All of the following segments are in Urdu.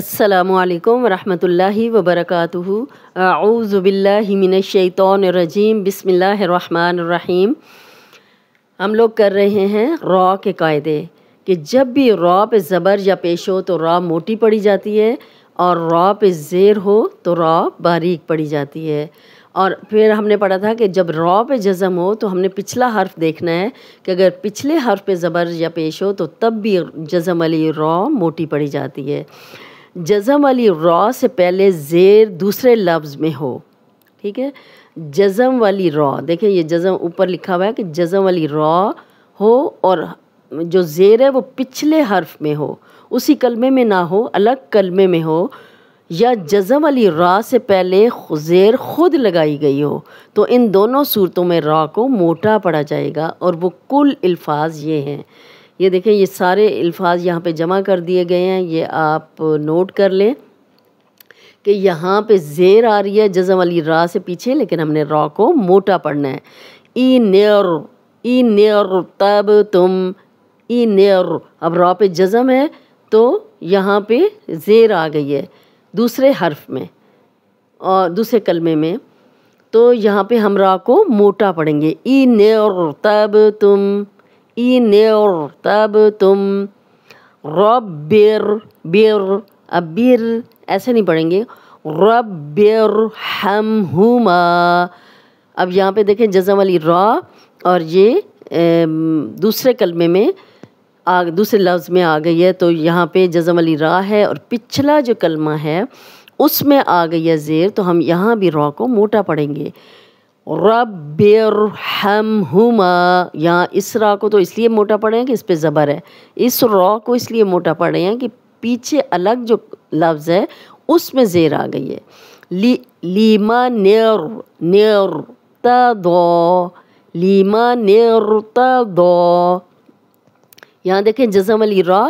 السلام علیکم ورحمۃ اللہ وبرکاتہ اعوذ باللہ من الشیطان الرجیم بسم اللہ الرحمن الرحیم ہم لوگ کر رہے ہیں را کے قاعدے کہ جب بھی را پہ زبر یا پیش ہو تو را موٹی پڑی جاتی ہے اور را پہ زیر ہو تو را باریک پڑی جاتی ہے اور پھر ہم نے پڑھا تھا کہ جب را پہ جزم ہو تو ہم نے پچھلا حرف دیکھنا ہے کہ اگر پچھلے حرف پہ زبر یا پیش ہو تو تب بھی جزم علی را موٹی پڑی جاتی ہے جزم والی را سے پہلے زیر دوسرے لفظ میں ہو ٹھیک ہے جزم والی را دیکھیں یہ جزم اوپر لکھا ہوا ہے کہ جزم والی را ہو اور جو زیر ہے وہ پچھلے حرف میں ہو اسی کلمے میں نہ ہو الگ کلمے میں ہو یا جزم والی را سے پہلے زیر خود لگائی گئی ہو تو ان دونوں صورتوں میں را کو موٹا پڑا جائے گا اور وہ کل الفاظ یہ ہیں یہ دیکھیں یہ سارے الفاظ یہاں پہ جمع کر دیے گئے ہیں یہ آپ نوٹ کر لیں کہ یہاں پہ زیر آ رہی ہے جزم علی را سے پیچھے لیکن ہم نے را کو موٹا پڑھنا ہے ای نیر ای نیر تب تم ای نیر اب را پہ جزم ہے تو یہاں پہ زیر آ گئی ہے دوسرے حرف میں اور دوسرے کلمے میں تو یہاں پہ ہم را کو موٹا پڑھیں گے ای نیر تب تم تب تم بر بر اب بر ایسے نہیں پڑھیں گے ربر ہم ہوم اب یہاں پہ دیکھیں جزم علی را اور یہ دوسرے کلمے میں دوسرے لفظ میں آ گئی ہے تو یہاں پہ جزم علی را ہے اور پچھلا جو کلمہ ہے اس میں آ گئی ہے زیر تو ہم یہاں بھی را کو موٹا پڑھیں گے رب ہم ہما یہاں اس را کو تو اس لیے موٹا پڑھے ہیں کہ اس پہ زبر ہے اس را کو اس لیے موٹا پڑھے ہیں کہ پیچھے الگ جو لفظ ہے اس میں زیر آ گئی ہے لیما نیر نیر تا دو لیما نیر تا دو یہاں دیکھیں جزم علی را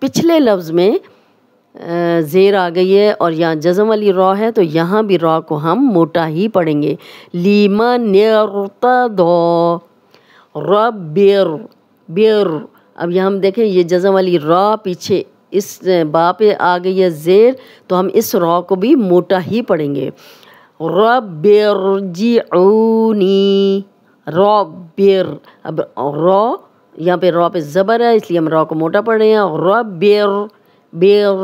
پچھلے لفظ میں زیر آ گئی ہے اور یہاں جزم والی را ہے تو یہاں بھی را کو ہم موٹا ہی پڑھیں گے لیما نیئرتا دو رب بیر اب یہ ہم دیکھیں یہ جزم والی را پیچھے اس با پہ آ گئی ہے زیر تو ہم اس را کو بھی موٹا ہی پڑھیں گے ربر جی اونی روب بیر اب را یہاں پہ را پہ زبر ہے اس لیے ہم را کو موٹا پڑیں رب بیر بیونی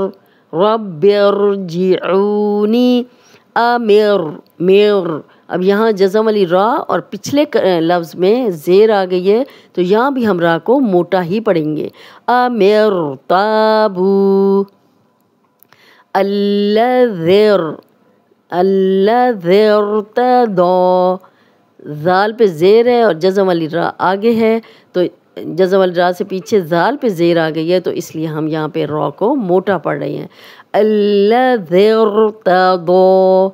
آ امر میر اب یہاں جزم علی را اور پچھلے لفظ میں زیر آ گئی ہے تو یہاں بھی ہم را کو موٹا ہی پڑھیں گے امر تابو اللہ زیر اللہ زال پہ زیر ہے اور جزم علی را آگے ہے تو جزم والی سے پیچھے زال پہ زیر آ گئی ہے تو اس لیے ہم یہاں پہ رو کو موٹا پڑ رہے ہیں اللہ زیرتا گو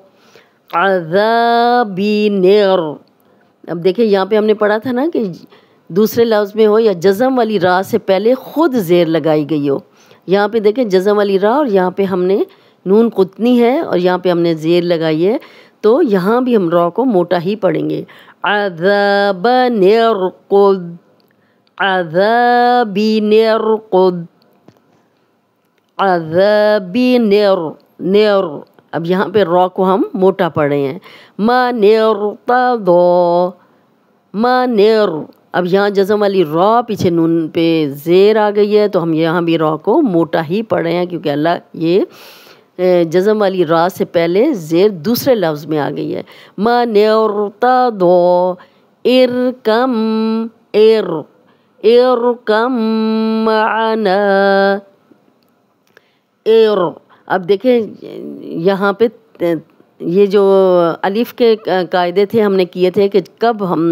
نیر اب دیکھیں یہاں پہ ہم نے پڑھا تھا نا کہ دوسرے لفظ میں ہو یا جزم والی راہ سے پہلے خود زیر لگائی گئی ہو یہاں پہ دیکھیں جزم والی راہ اور یہاں پہ ہم نے نون قطنی ہے اور یہاں پہ ہم نے زیر لگائی ہے تو یہاں بھی ہم را کو موٹا ہی پڑھیں گے عذاب نیر قد عذاب نیئر قد ادبی نر نیئر اب یہاں پہ را کو ہم موٹا رہے ہیں ما نیرتا دو ما نیئر اب یہاں جزم علی را پیچھے نون پہ زیر آ گئی ہے تو ہم یہاں بھی را کو موٹا ہی رہے ہیں کیونکہ اللہ یہ جزم علی را سے پہلے زیر دوسرے لفظ میں آ گئی ہے ما نیور تا دو ار کم ار ارکم معنا کم اب دیکھیں یہاں پہ یہ جو الف کے قاعدے تھے ہم نے کیے تھے کہ کب ہم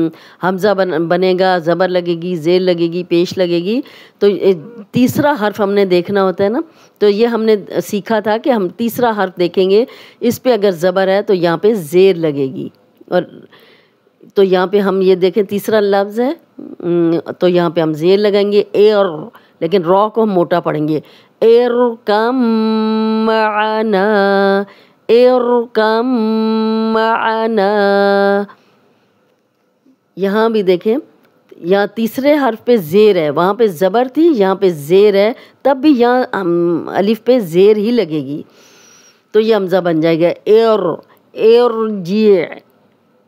حمزہ بنے گا زبر لگے گی زیر لگے گی پیش لگے گی تو تیسرا حرف ہم نے دیکھنا ہوتا ہے نا تو یہ ہم نے سیکھا تھا کہ ہم تیسرا حرف دیکھیں گے اس پہ اگر زبر ہے تو یہاں پہ زیر لگے گی اور تو یہاں پہ ہم یہ دیکھیں تیسرا لفظ ہے تو یہاں پہ ہم زیر لگائیں گے ایر لیکن را کو ہم موٹا پڑھیں گے ایر کم معنا ایر کم معنا یہاں بھی دیکھیں یہاں تیسرے حرف پہ زیر ہے وہاں پہ زبر تھی یہاں پہ زیر ہے تب بھی یہاں الف پہ زیر ہی لگے گی تو یہ حمزہ بن جائے گا ایر ایر جی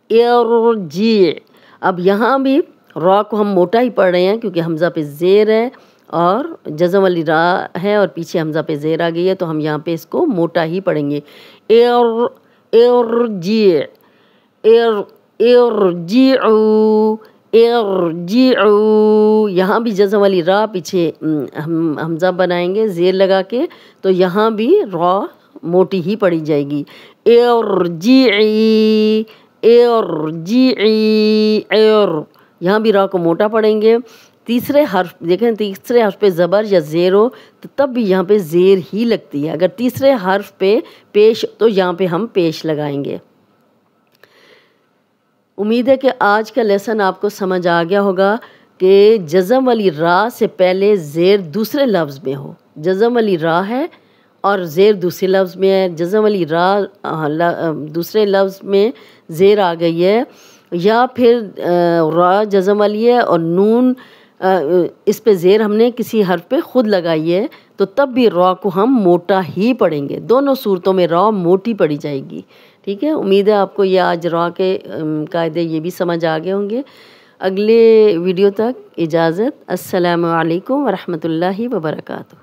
ایر جی اب یہاں بھی را کو ہم موٹا ہی پڑھ رہے ہیں کیونکہ حمزہ پہ زیر ہے اور جزم والی را ہے اور پیچھے حمزہ پہ زیر آ گئی ہے تو ہم یہاں پہ اس کو موٹا ہی پڑھیں گے اور جی جی او جی او یہاں بھی جزم والی را پیچھے ہم حمزہ بنائیں گے زیر لگا کے تو یہاں بھی را موٹی ہی پڑی جائے گی اے اور جی اے اے اور جی ای یہاں بھی را کو موٹا پڑھیں گے تیسرے حرف دیکھیں تیسرے حرف پہ زبر یا زیر ہو تو تب بھی یہاں پہ زیر ہی لگتی ہے اگر تیسرے حرف پہ پیش تو یہاں پہ ہم پیش لگائیں گے امید ہے کہ آج کا لیسن آپ کو سمجھ آ گیا ہوگا کہ جزم علی را سے پہلے زیر دوسرے لفظ میں ہو جزم علی را ہے اور زیر دوسرے لفظ میں ہے جزم علی را دوسرے لفظ میں زیر آ گئی ہے یا پھر را جزم والی ہے اور نون اس پہ زیر ہم نے کسی حرف پہ خود لگائی ہے تو تب بھی را کو ہم موٹا ہی پڑھیں گے دونوں صورتوں میں را موٹی پڑھی جائے گی ٹھیک ہے امید ہے آپ کو یہ آج را کے قاعدے یہ بھی سمجھ آ گئے ہوں گے اگلے ویڈیو تک اجازت السلام علیکم ورحمۃ اللہ وبرکاتہ